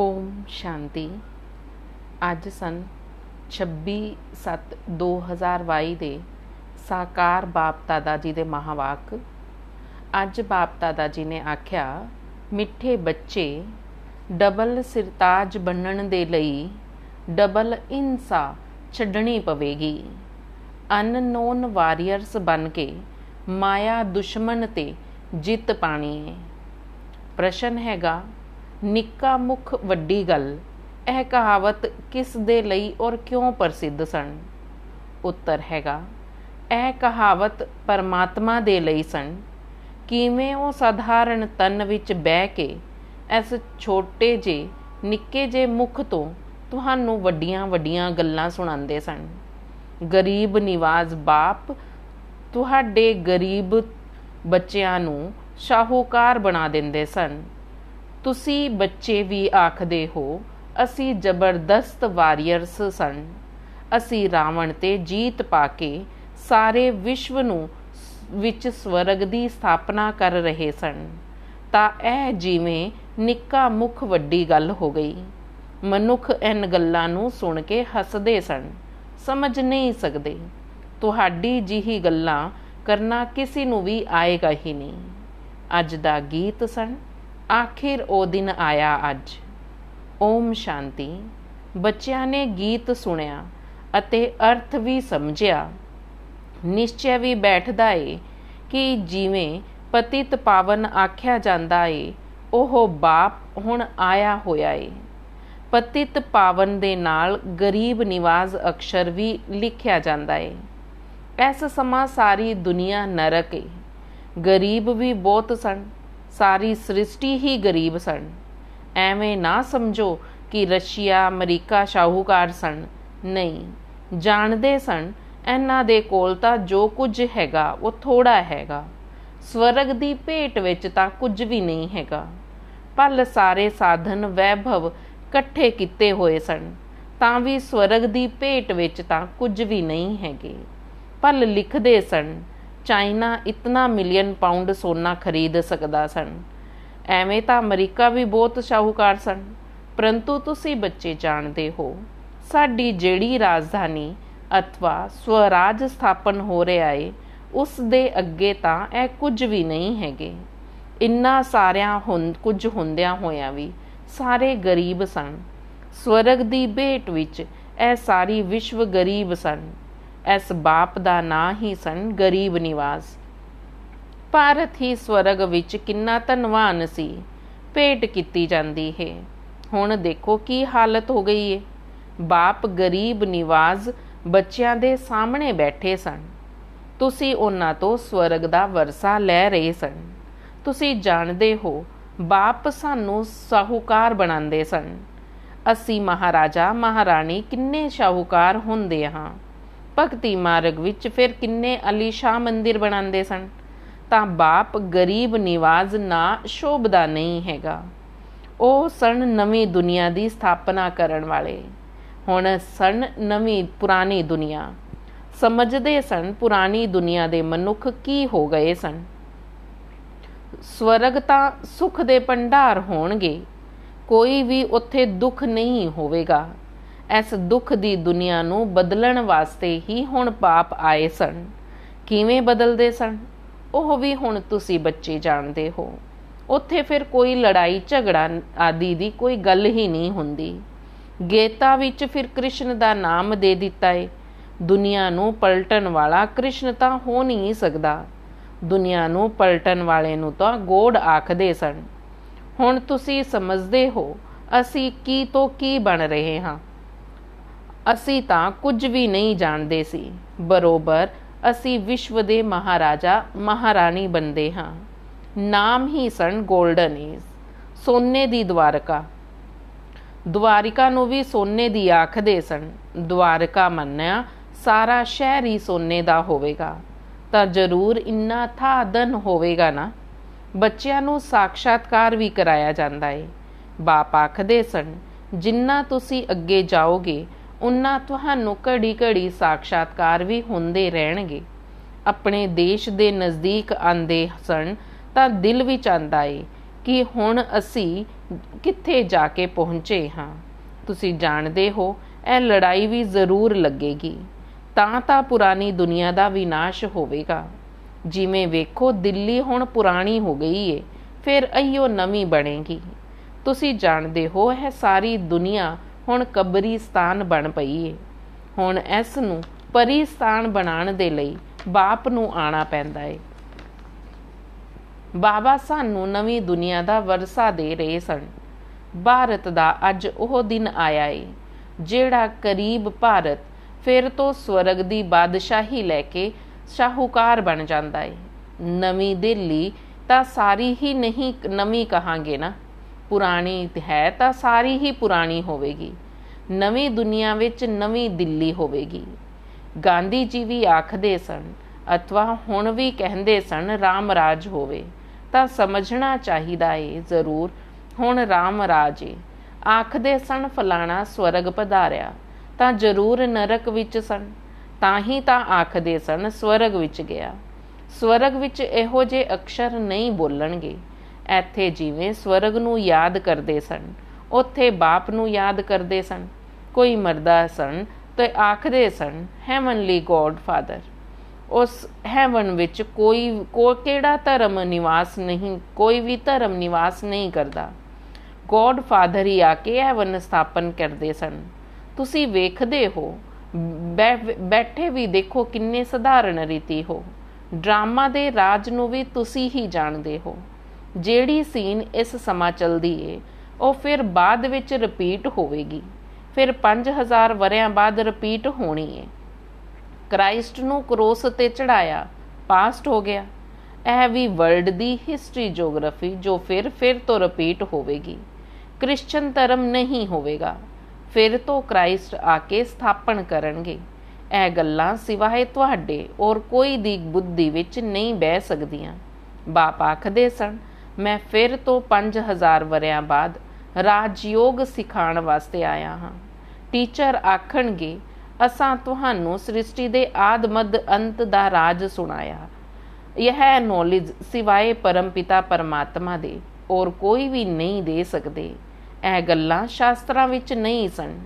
ਓਮ ਸ਼ਾਂਤੀ ਅੱਜ ਸਨ 26/7/2022 ਦੇ ਸਾਕਾਰ ਬਾਪ ਦਾਦਾ ਜੀ ਦੇ ਮਹਾਵਾਕ ਅੱਜ ਬਾਪ ਦਾਦਾ ਜੀ ਨੇ ਆਖਿਆ ਮਿੱਠੇ ਬੱਚੇ ਡਬਲ ਸਿਰਤਾਜ ਬੰਨਣ ਦੇ ਲਈ ਡਬਲ ਇਨਸਾ ਛੱਡਣੀ ਪਵੇਗੀ ਅਨਨੋਨ ਵਾਰੀਅਰਸ ਬਣ ਕੇ ਮਾਇਆ ਦੁਸ਼ਮਣ ਤੇ ਜਿੱਤ ਪਾਣੀ ਹੈ ਪ੍ਰਸ਼ਨ ਹੈਗਾ ਨਿੱਕਾ ਮੁਖ ਵੱਡੀ ਗੱਲ ਇਹ ਕਹਾਵਤ ਕਿਸ ਦੇ ਲਈ ਔਰ ਕਿਉਂ ਪ੍ਰਸਿੱਧ ਸਨ ਉੱਤਰ ਹੈਗਾ ਇਹ ਕਹਾਵਤ ਪਰਮਾਤਮਾ ਦੇ ਲਈ ਸਨ ਕਿਵੇਂ ਉਹ ਸਧਾਰਨ ਤਨ ਵਿੱਚ ਬਹਿ ਕੇ ਇਸ ਛੋਟੇ ਜੇ ਨਿੱਕੇ ਜੇ ਮੁਖ ਤੋਂ ਤੁਹਾਨੂੰ ਵੱਡੀਆਂ ਵੱਡੀਆਂ ਗੱਲਾਂ ਸੁਣਾਉਂਦੇ ਸਨ ਗਰੀਬ ਨਿਵਾਜ਼ ਬਾਪ ਤੁਹਾਡੇ ਗਰੀਬ ਬੱਚਿਆਂ ਨੂੰ ਸ਼ਾਹੂਕਾਰ ਬਣਾ ਦਿੰਦੇ ਸਨ ਤੁਸੀਂ ਬੱਚੇ ਵੀ ਆਖਦੇ ਹੋ ਅਸੀਂ ਜ਼ਬਰਦਸਤ ਵਾਰੀਅਰਸ ਸਨ ਅਸੀਂ ਰਾਵਣ ਤੇ ਜੀਤ ਪਾ ਕੇ ਸਾਰੇ ਵਿਸ਼ਵ ਨੂੰ ਵਿੱਚ ਸਵਰਗ ਦੀ ਸਥਾਪਨਾ ਕਰ ਰਹੇ ਸਨ ਤਾਂ ਇਹ ਜਿਵੇਂ ਨਿੱਕਾ ਮੁੱਖ ਵੱਡੀ ਗੱਲ ਹੋ ਗਈ ਮਨੁੱਖ ਇਹਨਾਂ ਗੱਲਾਂ ਨੂੰ ਸੁਣ ਕੇ ਹੱਸਦੇ ਸਨ ਸਮਝ ਨਹੀਂ ਸਕਦੇ ਤੁਹਾਡੀ ਜਿਹੀ ਗੱਲਾਂ ਕਰਨਾ ਕਿਸੇ ਨੂੰ ਵੀ ਆਏਗਾ ਹੀ ਨਹੀਂ ਅੱਜ ਦਾ ਗੀਤ ਸਣ ਆਖਿਰ ਉਹ ਦਿਨ ਆਇਆ ਅੱਜ ਓਮ ਸ਼ਾਂਤੀ ਬੱਚਿਆਂ ਨੇ ਗੀਤ ਸੁਣਿਆ ਅਤੇ ਅਰਥ ਵੀ ਸਮਝਿਆ ਨਿਸ਼ਚੈ ਵੀ ਬੈਠਦਾ ਏ ਕਿ ਜਿਵੇਂ ਪਤਿਤ ਪਾਵਨ ਆਖਿਆ ਜਾਂਦਾ ਏ ਉਹ ਬਾਪ ਹੁਣ ਆਇਆ ਹੋਇਆ ਏ ਪਤਿਤ ਪਾਵਨ ਦੇ ਨਾਲ ਗਰੀਬ ਨਿਵਾਜ਼ ਅਕਸ਼ਰ ਵੀ ਲਿਖਿਆ ਜਾਂਦਾ ਏ ਐਸਾ ਸਮਾਂ ਸਾਰੀ ਦੁਨੀਆ ਨਰਕ ਏ ਗਰੀਬ ਵੀ ਬਹੁਤ ਸਨ ਸਾਰੀ ਸ੍ਰਿਸ਼ਟੀ ਹੀ ਗਰੀਬ ਸਨ ਐਵੇਂ ਨਾ ਸਮਝੋ ਕਿ ਰਸ਼ੀਆ ਅਮਰੀਕਾ ਸ਼ਾਹੂਕਾਰ ਸਨ ਨਹੀਂ ਜਾਣਦੇ ਸਨ ਇਹਨਾਂ ਦੇ ਕੋਲ ਤਾਂ ਜੋ ਕੁਝ ਹੈਗਾ ਉਹ ਥੋੜਾ ਹੈਗਾ ਸਵਰਗ ਦੀ ਭੇਟ ਵਿੱਚ ਤਾਂ ਕੁਝ ਵੀ ਨਹੀਂ ਹੈਗਾ ਪਰ ਸਾਰੇ ਸਾਧਨ ਵੈਭਵ ਇਕੱਠੇ ਕੀਤੇ ਹੋਏ ਸਨ ਤਾਂ ਵੀ ਸਵਰਗ ਦੀ ਭੇਟ ਵਿੱਚ ਤਾਂ ਕੁਝ ਵੀ ਨਹੀਂ ਹੈਗੇ ਪਰ ਲਿਖਦੇ ਸਨ ਚਾਈਨਾ ਇਤਨਾ ਮਿਲੀਅਨ ਪਾਉਂਡ ਸੋਨਾ ਖਰੀਦ ਸਕਦਾ ਸਨ ਐਵੇਂ ਤਾਂ ਅਮਰੀਕਾ ਵੀ ਬਹੁਤ ਸ਼ਾਹੂਕਾਰ ਸਨ ਪਰੰਤੂ ਤੁਸੀਂ ਬੱਚੇ ਜਾਣਦੇ ਹੋ ਸਾਡੀ ਜਿਹੜੀ ਰਾਜਧਾਨੀ ਅਥਵਾ ਸਵਰਾਜ ਸਥਾਪਨ ਹੋ ਰਿਹਾ ਏ ਉਸ ਦੇ ਅੱਗੇ ਤਾਂ ਇਹ ਕੁਝ ਵੀ ਨਹੀਂ ਹੈਗੇ ਇੰਨਾ ਸਾਰਿਆਂ ਹੁਣ ਕੁਝ ਹੁੰਦਿਆਂ ਹੋਇਆਂ ਵੀ ਸਾਰੇ ਗਰੀਬ ਸਨ ਸਵਰਗ ਦੀ ਭੇਟ ਵਿੱਚ ਇਹ ਸਾਰੀ ਵਿਸ਼ਵ ਗਰੀਬ ਸਨ ਐਸ ਬਾਪ ਦਾ ਨਾਂ ਹੀ ਸਨ ਗਰੀਬ ਨਿਵਾਸ ਭਾਰਤ ਹੀ ਸਵਰਗ ਵਿੱਚ ਕਿੰਨਾ ਧਨਵਾਨ ਸੀ ਭੇਟ ਕੀਤੀ ਜਾਂਦੀ ਹੈ ਹੁਣ ਦੇਖੋ ਕੀ ਹਾਲਤ ਹੋ ਗਈ ਏ ਬਾਪ ਗਰੀਬ ਨਿਵਾਜ਼ ਬੱਚਿਆਂ ਦੇ ਸਾਹਮਣੇ ਬੈਠੇ ਸਨ ਤੁਸੀਂ ਉਹਨਾਂ ਤੋਂ ਸਵਰਗ ਦਾ ਵਰਸਾ ਲੈ ਰਹੇ ਸਨ ਤੁਸੀਂ ਜਾਣਦੇ ਹੋ ਬਾਪ ਸਾਨੂੰ ਸਾਹੂਕਾਰ ਬਣਾਉਂਦੇ ਸਨ ਅਸੀਂ ਮਹਾਰਾਜਾ ਮਹਾਰਾਣੀ ਕਿੰਨੇ ਸ਼ਾਹੂਕਾਰ ਹੁੰਦੇ ਹਾਂ ਭਗਤੀ ਮਾਰਗ ਵਿੱਚ ਫਿਰ ਕਿੰਨੇ ਅਲੀ ਸ਼ਾ ਮੰਦਿਰ ਬਣਾਉਂਦੇ ਸਨ ਤਾਂ ਬਾਪ ਗਰੀਬ ਨਿਵਾਜ਼ ਨਾ ਸ਼ੋਭਦਾ ਨਹੀਂ ਹੈਗਾ ਉਹ ਸਣ ਨਵੀਂ ਦੁਨੀਆ ਦੀ ਸਥਾਪਨਾ ਕਰਨ ਵਾਲੇ ਹੁਣ ਸਣ ਨਵੀਂ ਪੁਰਾਣੀ ਦੁਨੀਆ ਸਮਝਦੇ ਸਨ ਪੁਰਾਣੀ ਦੁਨੀਆ ਦੇ ਮਨੁੱਖ ਕੀ ਹੋ ਗਏ ਸਨ ਸਵਰਗ ਤਾਂ ਸੁਖ ਦੇ ਭੰਡਾਰ ਹੋਣਗੇ ਕੋਈ ਵੀ ਉੱਥੇ ਦੁੱਖ ਨਹੀਂ ਹੋਵੇਗਾ ਇਸ ਦੁੱਖ ਦੀ ਦੁਨੀਆ ਨੂੰ ਬਦਲਣ ਵਾਸਤੇ ਹੀ ਹੁਣ ਪਾਪ ਆਏ ਸਨ ਕਿਵੇਂ ਬਦਲਦੇ ਸਨ ਉਹ ਵੀ ਹੁਣ ਤੁਸੀਂ ਬੱਚੇ ਜਾਣਦੇ ਹੋ ਉੱਥੇ ਫਿਰ ਕੋਈ ਲੜਾਈ ਝਗੜਾ ਆਦੀ ਦੀ ਕੋਈ ਗੱਲ ਹੀ ਨਹੀਂ ਹੁੰਦੀ ਗੀਤਾ ਵਿੱਚ ਫਿਰ ਕ੍ਰਿਸ਼ਨ ਦਾ ਨਾਮ ਦੇ ਦਿੱਤਾ ਏ ਦੁਨੀਆ ਨੂੰ ਪਲਟਣ ਵਾਲਾ ਕ੍ਰਿਸ਼ਨ ਤਾਂ ਹੋ ਨਹੀਂ ਸਕਦਾ ਦੁਨੀਆ ਨੂੰ ਪਲਟਣ ਵਾਲੇ ਨੂੰ ਤਾਂ ਗੋੜ ਆਖਦੇ ਸਨ ਹੁਣ ਤੁਸੀਂ ਸਮਝਦੇ ਹੋ ਅਸੀਂ ਕੀ ਤੋਂ ਕੀ ਬਣ ਰਹੇ ਹਾਂ ਅਸੀਂ ਤਾਂ ਕੁਝ ਵੀ ਨਹੀਂ ਜਾਣਦੇ ਸੀ ਬਰੋਬਰ ਅਸੀਂ ਵਿਸ਼ਵ ਦੇ ਮਹਾਰਾਜਾ ਮਹਾਰਾਣੀ ਬੰਦੇ ਹਾਂ ਨਾਮ ਹੀ ਸਣ 골ਡਨ ਇਸ ਸੋਨੇ ਦੀ ਦਵਾਰਕਾ ਦਵਾਰਿਕਾ ਨੂੰ ਵੀ ਸੋਨੇ ਦੀ ਆਖਦੇ ਸਣ ਦਵਾਰਕਾ ਮੰਨਿਆ ਸਾਰਾ ਸ਼ਹਿਰ ਹੀ ਸੋਨੇ ਦਾ ਹੋਵੇਗਾ ਤਾਂ ਜ਼ਰੂਰ ਇੰਨਾ ਥਾਦਨ ਹੋਵੇਗਾ ਨਾ ਬੱਚਿਆਂ ਨੂੰ ਸਾਖਸ਼ਾਤਕਾਰ ਵੀ ਕਰਾਇਆ ਜਾਂਦਾ ਏ ਬਾਪ ਆਖਦੇ ਸਣ ਜਿੰਨਾ ਤੁਸੀਂ ਅੱਗੇ ਜਾਓਗੇ ਉਹਨਾਂ ਤੁਹਾਨੂੰ ਘੜੀ-ਘੜੀ ਸਾਖਸ਼ਾਤਕਾਰ ਵੀ ਹੁੰਦੇ ਰਹਿਣਗੇ ਆਪਣੇ ਦੇਸ਼ ਦੇ ਨਜ਼ਦੀਕ ਆਂਦੇ ਹਸਣ ਤਾਂ ਦਿਲ ਵਿੱਚ ਆਂਦਾ ਏ ਕਿ ਹੁਣ ਅਸੀਂ ਕਿੱਥੇ ਜਾ ਕੇ ਪਹੁੰਚੇ ਹਾਂ ਤੁਸੀਂ ਜਾਣਦੇ ਹੋ ਇਹ ਲੜਾਈ ਵੀ ਜ਼ਰੂਰ ਲੱਗੇਗੀ ਤਾਂ ਤਾਂ ਪੁਰਾਣੀ ਦੁਨੀਆ ਦਾ ਵਿਨਾਸ਼ ਹੋਵੇਗਾ ਜਿਵੇਂ ਵੇਖੋ ਦਿੱਲੀ ਹੁਣ ਪੁਰਾਣੀ ਹੋ ਗਈ ਏ ਫਿਰ ਅਈਓ ਨਵੀਂ ਬਣੇਗੀ ਤੁਸੀਂ ਜਾਣਦੇ ਹੋ ਇਹ ਸਾਰੀ ਦੁਨੀਆ ਹੁਣ ਕਬਰਿਸਤਾਨ ਬਣ ਪਈ ਏ ਹੁਣ ਇਸ ਨੂੰ ਪਰਿਸਤਾਨ ਬਣਾਉਣ ਦੇ ਲਈ ਬਾਪ ਨੂੰ ਆਣਾ ਪੈਂਦਾ ਏ ਬਾਬਾ ਸਾਨੂੰ ਨਵੀਂ ਦੁਨੀਆ ਦਾ ਵਰਸਾ ਦੇ ਰਹੇ ਸਨ ਭਾਰਤ ਦਾ ਅੱਜ ਉਹ ਦਿਨ ਆਇਆ ਏ ਜਿਹੜਾ ਕਰੀਬ ਭਾਰਤ ਫਿਰ ਤੋਂ ਸਵਰਗ ਦੀ ਬਾਦਸ਼ਾਹੀ ਲੈ ਕੇ ਸ਼ਾਹੂਕਾਰ ਬਣ ਜਾਂਦਾ ਏ ਨਵੀਂ ਦਿੱਲੀ ਤਾਂ ਸਾਰੀ ਹੀ ਨਹੀਂ ਨਵੀਂ ਕਹਾਂਗੇ ਨਾ ਪੁਰਾਣੀ ਹੈ ਤਾਂ ਸਾਰੀ ਹੀ ਪੁਰਾਣੀ ਹੋਵੇਗੀ ਨਵੀਂ ਦੁਨੀਆ ਵਿੱਚ ਨਵੀਂ ਦਿੱਲੀ ਹੋਵੇਗੀ ਗਾਂਧੀ ਜੀ ਵੀ ਆਖਦੇ ਸਨ ਅਥਵਾ ਹੁਣ ਵੀ ਕਹਿੰਦੇ ਸਨ ਰਾਮ ਰਾਜ ਹੋਵੇ ਤਾਂ ਸਮਝਣਾ ਚਾਹੀਦਾ ਏ ਜ਼ਰੂਰ ਹੁਣ ਰਾਮ ਰਾਜ ਏ ਆਖਦੇ ਸਨ ਫਲਾਣਾ ਸਵਰਗ ਪਧਾਰਿਆ ਤਾਂ ਜ਼ਰੂਰ ਨਰਕ ਵਿੱਚ ਸਨ ਤਾਂ ਹੀ ਤਾਂ ਆਖਦੇ ਸਨ ਸਵਰਗ ਵਿੱਚ ਗਿਆ ਸਵਰਗ ਵਿੱਚ ਇਹੋ ਜੇ ਅਕਸ਼ਰ ਨਹੀਂ ਬੋਲਣਗੇ ਇੱਥੇ ਜਿਵੇਂ ਸਵਰਗ ਨੂੰ ਯਾਦ ਕਰਦੇ ਸਨ ਉੱਥੇ ਬਾਪ ਨੂੰ ਯਾਦ ਕਰਦੇ ਸਨ ਕੋਈ ਮਰਦਾ ਸਨ ਤੇ ਆਖਦੇ ਸਨ ਹੈਵਨਲੀ ਗੋਡ ਫਾਦਰ ਉਸ ਹੈਵਨ ਵਿੱਚ ਕੋਈ ਕੋ ਕਿਹੜਾ ਧਰਮ ਨਿਵਾਸ ਨਹੀਂ ਕੋਈ ਵੀ ਧਰਮ ਨਿਵਾਸ ਨਹੀਂ ਕਰਦਾ ਗੋਡ ਫਾਦਰ ਹੀ ਆ ਕੇ ਹੈਵਨ ਸਥਾਪਨ ਕਰਦੇ ਸਨ ਤੁਸੀਂ ਵੇਖਦੇ ਹੋ ਬੈਠੇ ਵੀ ਦੇਖੋ ਕਿੰਨੇ ਸਧਾਰਨ ਰੀਤੀ ਹੋ ਡਰਾਮਾ ਦੇ ਰਾਜ ਨੂੰ ਵੀ ਤੁਸੀਂ ਹੀ ਜਾਣਦੇ ਹੋ ਜਿਹੜੀ ਸੀਨ ਇਸ ਸਮਾਂ ਚੱਲਦੀ ਏ ਉਹ ਫਿਰ ਬਾਅਦ ਵਿੱਚ ਰਿਪੀਟ ਹੋਵੇਗੀ ਫਿਰ 5000 ਵਰਿਆਂ ਬਾਅਦ ਰਿਪੀਟ ਹੋਣੀ ਏ ਕ੍ਰਾਈਸਟ ਨੂੰ ਕਰੋਸ ਤੇ ਚੜਾਇਆ ਪਾਸਟ ਹੋ ਗਿਆ ਇਹ ਵੀ ਵਰਲਡ ਦੀ ਹਿਸਟਰੀ ਜੀਓਗ੍ਰਾਫੀ ਜੋ ਫਿਰ ਫਿਰ ਤੋਂ ਰਿਪੀਟ ਹੋਵੇਗੀ ਕ੍ਰਿਸਚੀਅਨ ਧਰਮ ਨਹੀਂ ਹੋਵੇਗਾ ਫਿਰ ਤੋਂ ਕ੍ਰਾਈਸਟ ਆ ਕੇ ਸਥਾਪਨ ਕਰਨਗੇ ਇਹ ਗੱਲਾਂ ਸਿਵਾਏ ਤੁਹਾਡੇ ਔਰ ਕੋਈ ਦੀ ਬੁੱਧੀ ਵਿੱਚ ਨਹੀਂ ਬਹਿ ਸਕਦੀਆਂ ਬਾਪ ਆਖਦੇ ਸਨ ਮੈਂ ਫਿਰ ਤੋਂ 5000 ਵਰਿਆਂ ਬਾਅਦ ਰਾਜਯੋਗ ਸਿਖਾਉਣ ਵਾਸਤੇ ਆਇਆ ਹਾਂ ਟੀਚਰ ਆਖਣਗੇ ਅਸਾਂ ਤੁਹਾਨੂੰ ਸ੍ਰਿਸ਼ਟੀ ਦੇ ਆਦ ਮੱਧ ਅੰਤ ਦਾ ਰਾਜ ਸੁਣਾਇਆ ਇਹ ਹੈ ਨੌਲੇਜ ਸਿਵਾਏ ਪਰਮਪਿਤਾ ਪਰਮਾਤਮਾ ਦੇ ਔਰ ਕੋਈ ਵੀ ਨਹੀਂ ਦੇ ਸਕਦੇ ਇਹ ਗੱਲਾਂ ਸ਼ਾਸਤਰਾਂ ਵਿੱਚ ਨਹੀਂ ਸਨ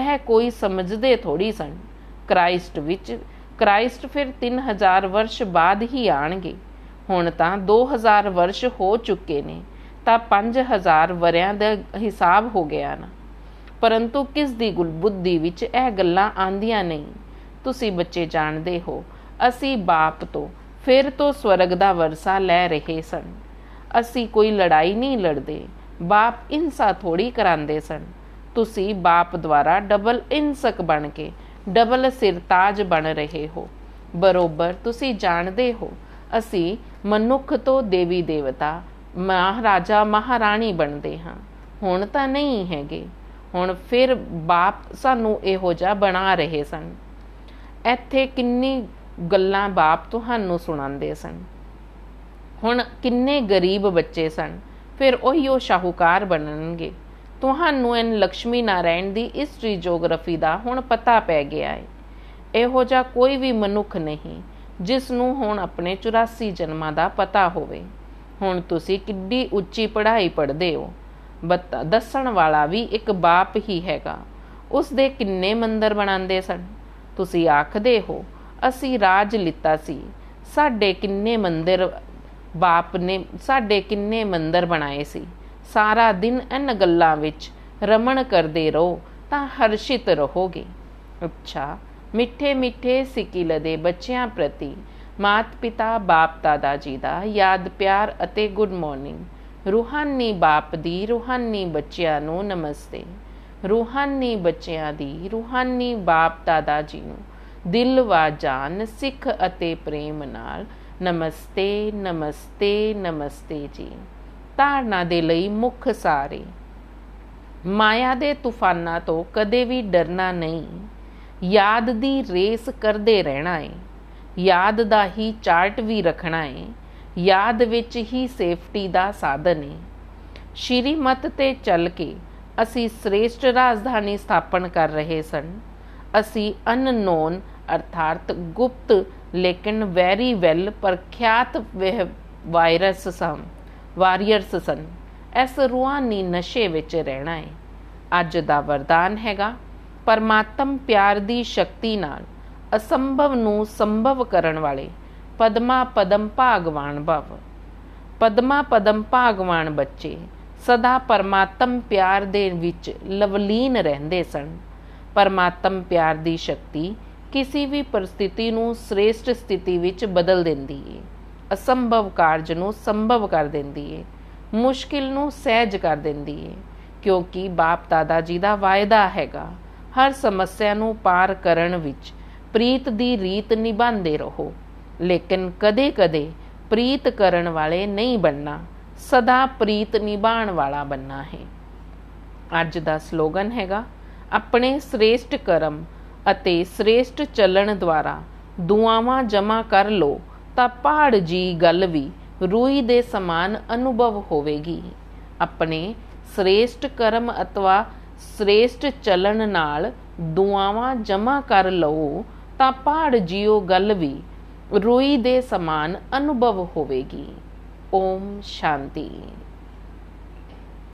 ਇਹ ਕੋਈ ਸਮਝਦੇ ਥੋੜੀ ਸਨ ਕ੍ਰਾਈਸਟ ਵਿੱਚ ਕ੍ਰਾਈਸਟ ਫਿਰ 3000 ਵਰਸ਼ ਬਾਅਦ ਹੀ ਆਣਗੇ ਹੁਣ ਤਾਂ 2000 ਵਰਸ਼ ਹੋ ਚੁੱਕੇ ਨੇ ਤਾਂ 5000 ਵਰਿਆਂ ਦਾ ਹਿਸਾਬ ਹੋ ਗਿਆ ਨਾ ਪਰੰਤੂ ਕਿਸ ਦੀ ਗੁਲਬੁੱਧੀ ਵਿੱਚ ਇਹ ਗੱਲਾਂ ਆਂਦੀਆਂ ਨਹੀਂ ਤੁਸੀਂ ਬੱਚੇ ਜਾਣਦੇ ਹੋ ਅਸੀਂ ਬਾਪ ਤੋਂ ਫਿਰ ਤੋਂ ਸਵਰਗ ਦਾ ਵਰਸਾ ਲੈ ਰਹੇ ਸਨ ਅਸੀਂ ਕੋਈ ਲੜਾਈ ਨਹੀਂ ਲੜਦੇ ਬਾਪ ਇਨਸਾ ਥੋੜੀ ਕਰਾਂਦੇ ਸਨ ਤੁਸੀਂ ਬਾਪ ਦੁਆਰਾ ਡਬਲ ਇਨਸਕ ਬਣ ਕੇ ਡਬਲ ਸਿਰਤਾਜ ਬਣ ਰਹੇ ਹੋ ਬਰੋਬਰ ਤੁਸੀਂ ਜਾਣਦੇ ਹੋ ਅਸੀਂ ਮਨੁੱਖ ਤੋਂ ਦੇਵੀ ਦੇਵਤਾ ਮਹਾਰਾਜਾ ਮਹਾਰਾਣੀ ਬਣਦੇ ਹਾਂ ਹੁਣ ਤਾਂ ਨਹੀਂ ਹੈਗੇ ਹੁਣ ਫਿਰ ਬਾਪ ਸਾਨੂੰ ਇਹੋ ਜਿਹਾ ਬਣਾ ਰਹੇ ਸਨ ਇੱਥੇ ਕਿੰਨੀ ਗੱਲਾਂ ਬਾਪ ਤੁਹਾਨੂੰ ਸੁਣਾਉਂਦੇ ਸਨ ਹੁਣ ਕਿੰਨੇ ਗਰੀਬ ਬੱਚੇ ਸਨ ਫਿਰ ਉਹੀ ਉਹ ਸ਼ਾਹੂਕਾਰ ਬਣਨਗੇ ਤੁਹਾਨੂੰ ਇਹ ਲక్ష్ਮੀ ਨਾਰਾਇਣ ਦੀ ਇਸ ਜੀਓਗ੍ਰਾਫੀ ਦਾ ਹੁਣ ਪਤਾ ਪੈ ਗਿਆ ਹੈ ਇਹੋ ਜਿਹਾ ਕੋਈ ਵੀ ਮਨੁੱਖ ਨਹੀਂ ਜਿਸ ਨੂੰ ਹੁਣ ਆਪਣੇ 84 ਜਨਮਾਂ ਦਾ ਪਤਾ ਹੋਵੇ ਹੁਣ ਤੁਸੀਂ ਕਿੱਡੀ ਉੱਚੀ ਪੜ੍ਹਾਈ ਪੜ੍ਹਦੇ ਹੋ ਬੱਤਾ ਦੱਸਣ ਵਾਲਾ ਵੀ ਇੱਕ ਬਾਪ ਹੀ ਹੈਗਾ ਉਸ ਦੇ ਕਿੰਨੇ ਮੰਦਰ ਬਣਾਉਂਦੇ ਸਨ ਤੁਸੀਂ ਆਖਦੇ ਹੋ ਅਸੀਂ ਰਾਜ ਲਿੱਤਾ ਸੀ ਸਾਡੇ ਕਿੰਨੇ ਮੰਦਰ ਬਾਪ ਨੇ ਸਾਡੇ ਕਿੰਨੇ ਮੰਦਰ ਬਣਾਏ ਸੀ ਸਾਰਾ ਦਿਨ ਇਹਨਾਂ ਗੱਲਾਂ ਵਿੱਚ ਰਮਣ ਕਰਦੇ ਰਹੋ ਤਾਂ ਹਰਸ਼ਿਤ ਰਹੋਗੇ ਅੱਛਾ ਮਿੱਠੇ ਮਿੱਠੇ ਸਿੱਕਿਲ ਦੇ ਬੱਚਿਆਂ ਪ੍ਰਤੀ ਮਾਤ-ਪਿਤਾ ਬਾਪ ਦਾਦਾ ਜੀ ਦਾ ਯਾਦ ਪਿਆਰ ਅਤੇ ਗੁੱਡ ਮਾਰਨਿੰਗ ਰੂਹਾਨੀ ਬਾਪ ਦੀ ਰੂਹਾਨੀ ਬੱਚਿਆਂ ਨੂੰ ਨਮਸਤੇ ਰੂਹਾਨੀ ਬੱਚਿਆਂ ਦੀ ਰੂਹਾਨੀ ਬਾਪ ਦਾਦਾ ਜੀ ਨੂੰ ਦਿਲ ਵਾ ਜਾਨ ਸਿੱਖ ਅਤੇ ਪ੍ਰੇਮ ਨਾਲ ਨਮਸਤੇ ਨਮਸਤੇ ਨਮਸਤੇ ਜੀ ਧਾਰਨਾ ਦੇ ਲਈ ਮੁੱਖ ਸਾਰੇ ਮਾਇਆ ਦੇ ਤੂਫਾਨਾਂ ਤੋਂ ਕਦੇ ਵੀ ਡਰਨਾ ਨਹੀਂ ਯਾਦ ਦੀ ਰੇਸ ਕਰਦੇ ਰਹਿਣਾ ਹੈ ਯਾਦ ਦਾ ਹੀ ਚਾਰਟ ਵੀ ਰੱਖਣਾ ਹੈ ਯਾਦ ਵਿੱਚ ਹੀ ਸੇਫਟੀ ਦਾ ਸਾਧਨ ਸ਼੍ਰੀ ਸ਼੍ਰੀਮਤ ਤੇ ਚੱਲ ਕੇ ਅਸੀਂ ਸ੍ਰੇਸ਼ਟ ਰਾਜਧਾਨੀ ਸਥਾਪਨ ਕਰ ਰਹੇ ਸਨ ਅਸੀਂ ਅਨਨੋਨ ਅਰਥਾਤ ਗੁਪਤ ਲੇਕਿਨ ਵੈਰੀ ਵੈਲ ਪ੍ਰਖਿਆਤ ਵਾਇਰਸ ਸਮ ਵਾਰੀਅਰਸ ਸਨ ਇਸ ਰੂਹਾਨੀ ਨਸ਼ੇ ਵਿੱਚ ਰਹਿਣਾ ਹੈ ਅੱਜ ਦਾ ਵਰਦਾਨ ਹੈਗਾ ਪਰਮਾਤਮ ਪਿਆਰ ਦੀ ਸ਼ਕਤੀ ਨਾਲ ਅਸੰਭਵ ਨੂੰ ਸੰਭਵ ਕਰਨ ਵਾਲੇ ਪਦਮਾ ਪਦਮ ਭਾਗਵਾਨ ਭਵ ਪਦਮਾ ਪਦਮ ਭਾਗਵਾਨ ਬੱਚੇ ਸਦਾ ਪਰਮਾਤਮ ਪਿਆਰ ਦੇ ਵਿੱਚ ਲਵਲੀਨ ਰਹਿੰਦੇ ਸਨ ਪਰਮਾਤਮ ਪਿਆਰ ਦੀ ਸ਼ਕਤੀ ਕਿਸੇ ਵੀ ਪਰਿਸਥਿਤੀ ਨੂੰ ਸ੍ਰੇਸ਼ਟ ਸਥਿਤੀ ਵਿੱਚ ਬਦਲ ਦਿੰਦੀ ਹੈ ਅਸੰਭਵ ਕਾਰਜ ਨੂੰ ਸੰਭਵ ਕਰ ਦਿੰਦੀ ਹੈ ਮੁਸ਼ਕਿਲ ਨੂੰ ਸਹਿਜ ਕਰ ਦਿੰਦੀ ਹੈ ਕਿਉਂਕਿ ਬਾਪ ਦਾਦਾ ਜੀ ਦਾ ਵਾਅਦਾ ਹੈਗਾ ਹਰ ਸਮੱਸਿਆ ਨੂੰ ਪਾਰ ਕਰਨ ਵਿੱਚ ਪ੍ਰੀਤ ਦੀ ਰੀਤ ਨਿਭਾਉਂਦੇ ਰਹੋ ਲੇਕਿਨ ਕਦੇ-ਕਦੇ ਪ੍ਰੀਤ ਕਰਨ ਵਾਲੇ ਨਹੀਂ ਬਣਨਾ ਸਦਾ ਪ੍ਰੀਤ ਨਿਭਾਣ ਵਾਲਾ ਬੰਨਾ ਹੈ ਅੱਜ ਦਾ ਸਲੋਗਨ ਹੈਗਾ ਆਪਣੇ ਸ੍ਰੇਸ਼ਟ ਕਰਮ ਅਤੇ ਸ੍ਰੇਸ਼ਟ ਚੱਲਣ ਦੁਆਰਾ ਦੁਆਵਾਂ ਜਮਾ ਕਰ ਲੋ ਤਾਂ ਪਹਾੜ ਜੀ ਗੱਲ ਵੀ ਰੂਈ ਦੇ ਸਮਾਨ ਅਨੁਭਵ ਹੋਵੇਗੀ ਆਪਣੇ ਸ੍ਰੇਸ਼ਟ ਕਰਮ ਅਤਵਾ ਸ੍ਰੇਸ਼ਟ ਚਲਣ ਨਾਲ ਦੁਆਵਾਂ ਜਮਾ ਕਰ ਲਓ ਤਾਂ ਪਹਾੜ ਜਿਉ ਗੱਲ ਵੀ ਰੋਈ ਦੇ ਸਮਾਨ ਅਨੁਭਵ ਹੋਵੇਗੀ ਓਮ ਸ਼ਾਂਤੀ